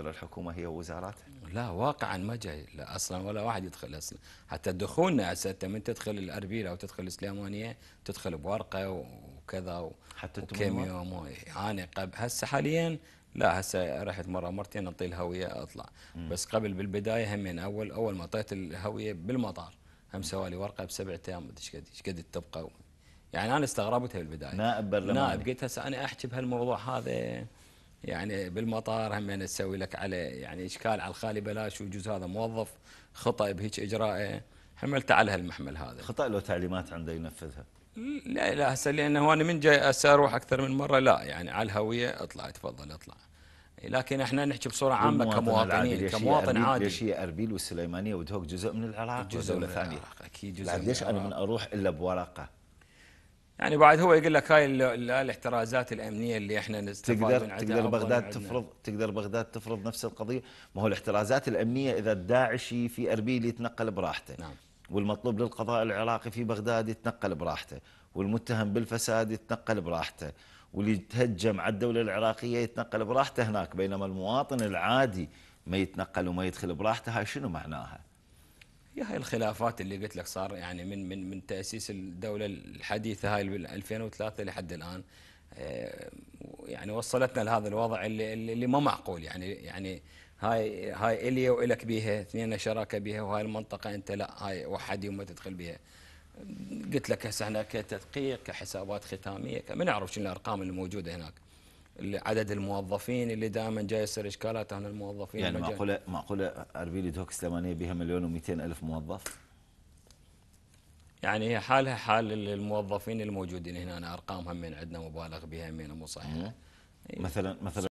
الحكومة هي وزاراتها لا واقعا ما جاي لا أصلا ولا واحد يدخل أصلا حتى دخولنا هسه من تدخل الأربيل أو تدخل السليمانيه تدخل بورقة وكذا و... حتى وكم يوم يعني قبل هسه حاليا لا هسه رحت مره مرتين اعطي الهويه اطلع م. بس قبل بالبدايه همين اول اول ما اعطيت الهويه بالمطار هم سوالي ورقه بسبع ايام ما ايش قد ايش قد تبقى يعني انا استغربتها بالبدايه نائب برلماني نائب قلت هسه انا احكي بهالموضوع هذا يعني بالمطار هم يعني تسوي لك على يعني اشكال على الخالي بلاش ويجوز هذا موظف خطا بهيك اجراء حملت على هالمحمل هذا خطا لو تعليمات عنده ينفذها لا لا هسه لانه انا من جاي اروح اكثر من مره لا يعني على الهويه اطلع تفضل اطلع لكن احنا نحكي بصوره عامه كمواطنين كمواطن عادي ليش هي اربيل والسليمانيه ودهوك جزء من العراق جزء من العراق اكيد جزء ليش انا من اروح الا بورقه يعني بعد هو يقول لك هاي الاحترازات الامنيه اللي احنا نستفاد تقدر من تقدر بغداد تفرض تقدر بغداد تفرض نفس القضيه ما هو الاحترازات الامنيه اذا الداعشي في اربيل يتنقل براحته نعم. والمطلوب للقضاء العراقي في بغداد يتنقل براحته والمتهم بالفساد يتنقل براحته واللي يتهجم على الدوله العراقيه يتنقل براحته هناك بينما المواطن العادي ما يتنقل وما يدخل براحته هاي شنو معناها هي هاي الخلافات اللي قلت لك صار يعني من من من تاسيس الدوله الحديثه هاي 2003 لحد الان آه، يعني وصلتنا لهذا الوضع اللي اللي ما معقول يعني يعني هاي هاي الي والك بيها اثنين شراكه بيها وهاي المنطقه انت لا هاي وحدي وما تدخل بيها قلت لك هسه احنا كتدقيق كحسابات ختاميه ما نعرف شنو الارقام الموجوده هناك عدد الموظفين اللي دائما جاي يصير اشكالات عن الموظفين يعني معقوله معقوله اربيلي توكس لمانيه بها مليون و الف موظف يعني هي حالها حال الموظفين الموجودين هنا أنا ارقامها من عندنا مبالغ بها من مو صحيحه مثلا مثلا